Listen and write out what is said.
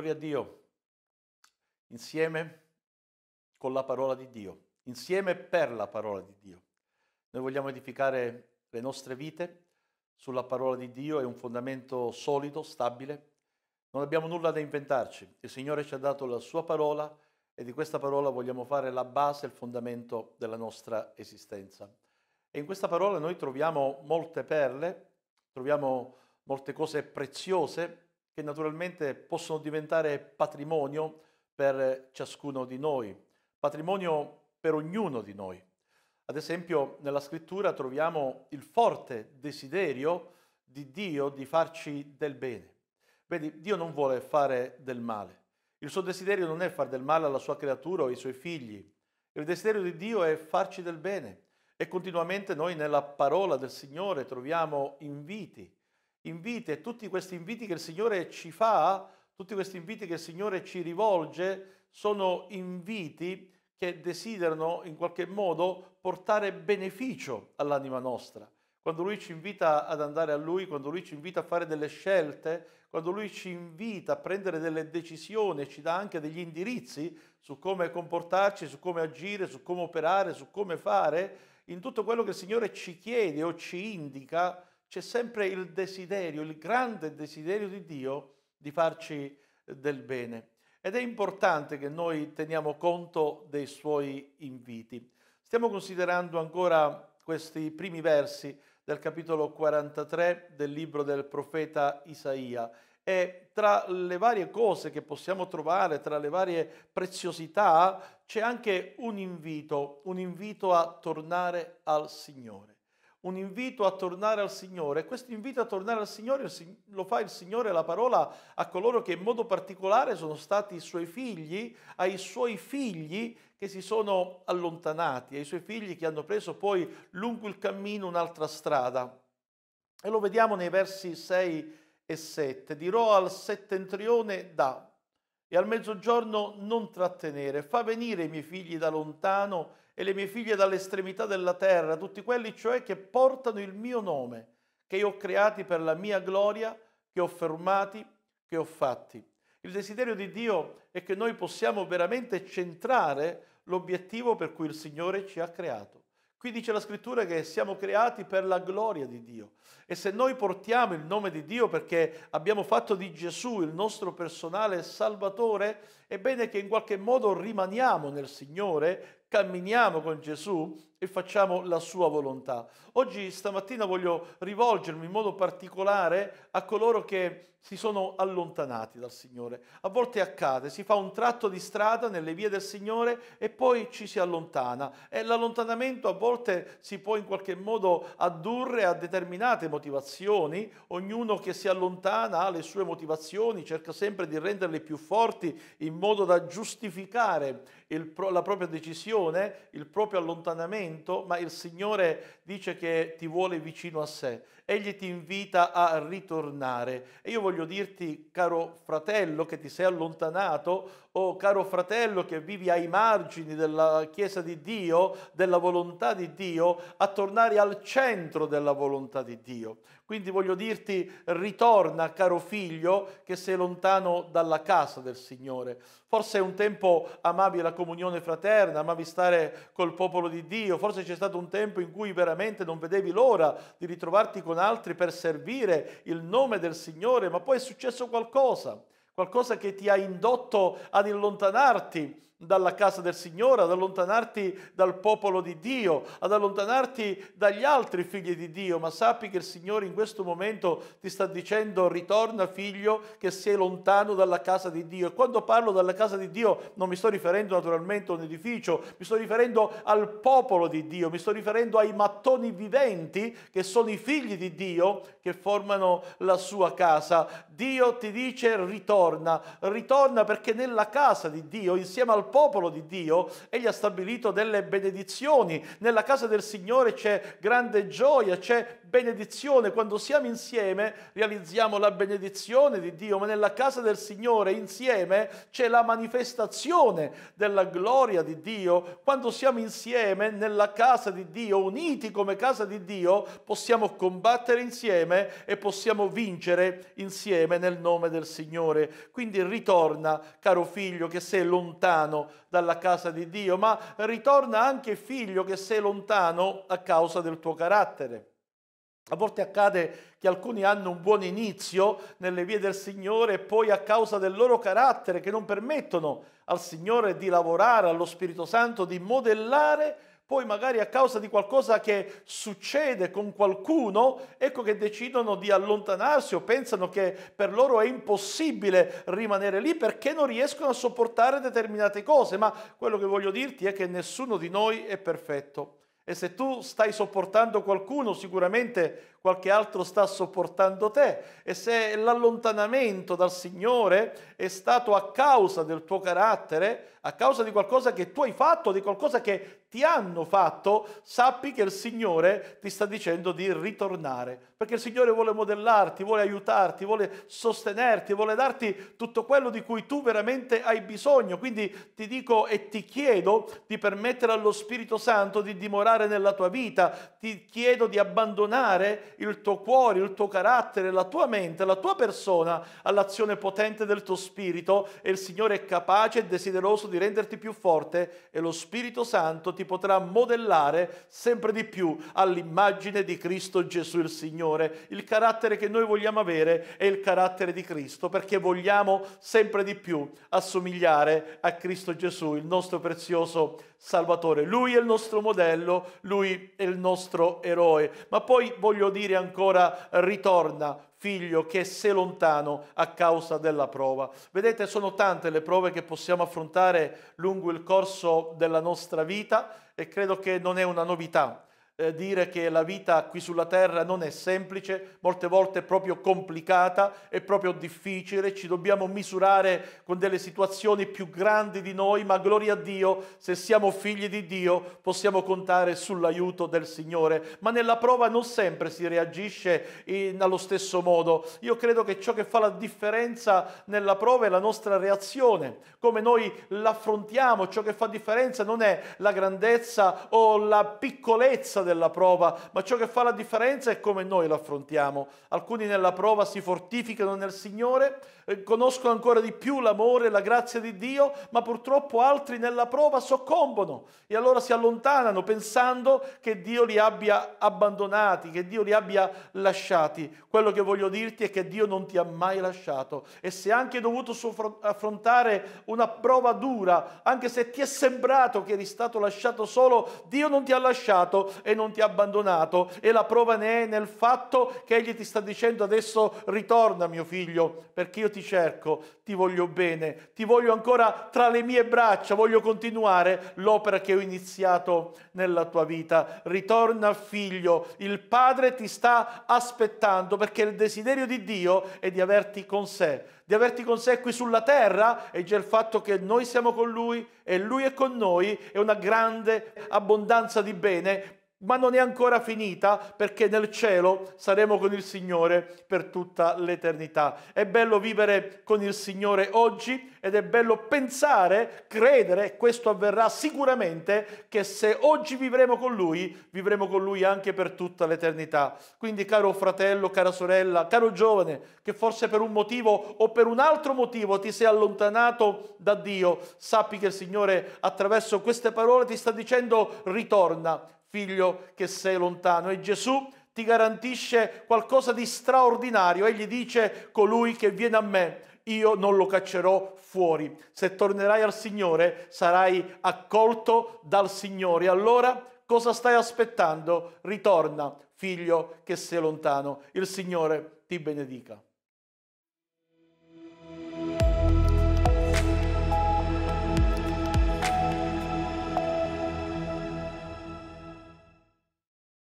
gloria a Dio, insieme con la parola di Dio, insieme per la parola di Dio. Noi vogliamo edificare le nostre vite sulla parola di Dio, è un fondamento solido, stabile. Non abbiamo nulla da inventarci, il Signore ci ha dato la sua parola e di questa parola vogliamo fare la base, il fondamento della nostra esistenza. E in questa parola noi troviamo molte perle, troviamo molte cose preziose che naturalmente possono diventare patrimonio per ciascuno di noi, patrimonio per ognuno di noi. Ad esempio nella scrittura troviamo il forte desiderio di Dio di farci del bene. Vedi, Dio non vuole fare del male. Il suo desiderio non è far del male alla sua creatura o ai suoi figli. Il desiderio di Dio è farci del bene. E continuamente noi nella parola del Signore troviamo inviti inviti e tutti questi inviti che il Signore ci fa, tutti questi inviti che il Signore ci rivolge, sono inviti che desiderano in qualche modo portare beneficio all'anima nostra. Quando Lui ci invita ad andare a Lui, quando Lui ci invita a fare delle scelte, quando Lui ci invita a prendere delle decisioni, ci dà anche degli indirizzi su come comportarci, su come agire, su come operare, su come fare, in tutto quello che il Signore ci chiede o ci indica, c'è sempre il desiderio, il grande desiderio di Dio di farci eh, del bene. Ed è importante che noi teniamo conto dei suoi inviti. Stiamo considerando ancora questi primi versi del capitolo 43 del libro del profeta Isaia e tra le varie cose che possiamo trovare, tra le varie preziosità, c'è anche un invito, un invito a tornare al Signore un invito a tornare al Signore. Questo invito a tornare al Signore lo fa il Signore, la parola, a coloro che in modo particolare sono stati i suoi figli, ai suoi figli che si sono allontanati, ai suoi figli che hanno preso poi lungo il cammino un'altra strada. E lo vediamo nei versi 6 e 7. Dirò al settentrione da e al mezzogiorno non trattenere, fa venire i miei figli da lontano e le mie figlie dall'estremità della terra, tutti quelli cioè che portano il mio nome, che io ho creati per la mia gloria, che ho fermati, che ho fatti. Il desiderio di Dio è che noi possiamo veramente centrare l'obiettivo per cui il Signore ci ha creato. Qui dice la scrittura che siamo creati per la gloria di Dio. E se noi portiamo il nome di Dio perché abbiamo fatto di Gesù il nostro personale Salvatore, è bene che in qualche modo rimaniamo nel Signore, camminiamo con Gesù e facciamo la sua volontà. Oggi, stamattina, voglio rivolgermi in modo particolare a coloro che si sono allontanati dal Signore. A volte accade, si fa un tratto di strada nelle vie del Signore e poi ci si allontana. E l'allontanamento a volte si può in qualche modo addurre a determinate motivazioni motivazioni, ognuno che si allontana ha le sue motivazioni, cerca sempre di renderle più forti in modo da giustificare pro, la propria decisione, il proprio allontanamento, ma il Signore dice che ti vuole vicino a sé. Egli ti invita a ritornare. E io voglio dirti, caro fratello che ti sei allontanato, o caro fratello che vivi ai margini della Chiesa di Dio, della volontà di Dio, a tornare al centro della volontà di Dio. Quindi voglio dirti, ritorna caro figlio che sei lontano dalla casa del Signore. Forse un tempo amavi la comunione fraterna, amavi stare col popolo di Dio, forse c'è stato un tempo in cui veramente non vedevi l'ora di ritrovarti con altri per servire il nome del Signore, ma poi è successo qualcosa qualcosa che ti ha indotto ad allontanarti dalla casa del Signore, ad allontanarti dal popolo di Dio, ad allontanarti dagli altri figli di Dio, ma sappi che il Signore in questo momento ti sta dicendo ritorna figlio che sei lontano dalla casa di Dio. E quando parlo dalla casa di Dio non mi sto riferendo naturalmente a un edificio, mi sto riferendo al popolo di Dio, mi sto riferendo ai mattoni viventi che sono i figli di Dio che formano la sua casa. Dio ti dice ritorna ritorna, ritorna perché nella casa di Dio, insieme al popolo di Dio, egli ha stabilito delle benedizioni. Nella casa del Signore c'è grande gioia, c'è benedizione. Quando siamo insieme realizziamo la benedizione di Dio, ma nella casa del Signore insieme c'è la manifestazione della gloria di Dio. Quando siamo insieme nella casa di Dio, uniti come casa di Dio, possiamo combattere insieme e possiamo vincere insieme nel nome del Signore quindi ritorna, caro figlio, che sei lontano dalla casa di Dio, ma ritorna anche figlio che sei lontano a causa del tuo carattere. A volte accade che alcuni hanno un buon inizio nelle vie del Signore e poi a causa del loro carattere che non permettono al Signore di lavorare, allo Spirito Santo di modellare poi magari a causa di qualcosa che succede con qualcuno, ecco che decidono di allontanarsi o pensano che per loro è impossibile rimanere lì perché non riescono a sopportare determinate cose, ma quello che voglio dirti è che nessuno di noi è perfetto. E se tu stai sopportando qualcuno, sicuramente qualche altro sta sopportando te. E se l'allontanamento dal Signore è stato a causa del tuo carattere, a causa di qualcosa che tu hai fatto, di qualcosa che ti hanno fatto, sappi che il Signore ti sta dicendo di ritornare. Perché il Signore vuole modellarti, vuole aiutarti, vuole sostenerti, vuole darti tutto quello di cui tu veramente hai bisogno. Quindi ti dico e ti chiedo di permettere allo Spirito Santo di dimorare operare nella tua vita, ti chiedo di abbandonare il tuo cuore, il tuo carattere, la tua mente, la tua persona all'azione potente del tuo spirito e il Signore è capace e desideroso di renderti più forte e lo Spirito Santo ti potrà modellare sempre di più all'immagine di Cristo Gesù il Signore. Il carattere che noi vogliamo avere è il carattere di Cristo perché vogliamo sempre di più assomigliare a Cristo Gesù, il nostro prezioso Salvatore. Lui è il nostro modello, lui è il nostro eroe. Ma poi voglio dire ancora, ritorna figlio che se lontano a causa della prova. Vedete, sono tante le prove che possiamo affrontare lungo il corso della nostra vita e credo che non è una novità eh, dire che la vita qui sulla terra non è semplice, molte volte è proprio complicata, è proprio difficile, ci dobbiamo misurare con delle situazioni più grandi di noi, ma gloria a Dio, se siamo figli di Dio possiamo contare sull'aiuto del Signore. Ma nella prova non sempre si reagisce in, allo stesso modo. Io credo che ciò che fa la differenza nella prova è la nostra reazione, come noi l'affrontiamo, ciò che fa differenza non è la grandezza o la piccolezza del della prova, ma ciò che fa la differenza è come noi l'affrontiamo. Alcuni nella prova si fortificano nel Signore, eh, conoscono ancora di più l'amore e la grazia di Dio, ma purtroppo altri nella prova soccombono e allora si allontanano pensando che Dio li abbia abbandonati, che Dio li abbia lasciati. Quello che voglio dirti è che Dio non ti ha mai lasciato e se anche dovuto affrontare una prova dura, anche se ti è sembrato che eri stato lasciato solo, Dio non ti ha lasciato e non ti ha abbandonato e la prova ne è nel fatto che egli ti sta dicendo adesso ritorna mio figlio perché io ti cerco, ti voglio bene, ti voglio ancora tra le mie braccia, voglio continuare l'opera che ho iniziato nella tua vita. Ritorna figlio, il Padre ti sta aspettando perché il desiderio di Dio è di averti con sé di averti con sé qui sulla terra e già il fatto che noi siamo con Lui e Lui è con noi è una grande abbondanza di bene ma non è ancora finita perché nel cielo saremo con il Signore per tutta l'eternità. È bello vivere con il Signore oggi ed è bello pensare, credere, questo avverrà sicuramente, che se oggi vivremo con Lui, vivremo con Lui anche per tutta l'eternità. Quindi caro fratello, cara sorella, caro giovane, che forse per un motivo o per un altro motivo ti sei allontanato da Dio, sappi che il Signore attraverso queste parole ti sta dicendo ritorna figlio che sei lontano. E Gesù ti garantisce qualcosa di straordinario. Egli dice, colui che viene a me, io non lo caccerò fuori. Se tornerai al Signore, sarai accolto dal Signore. Allora cosa stai aspettando? Ritorna, figlio che sei lontano. Il Signore ti benedica.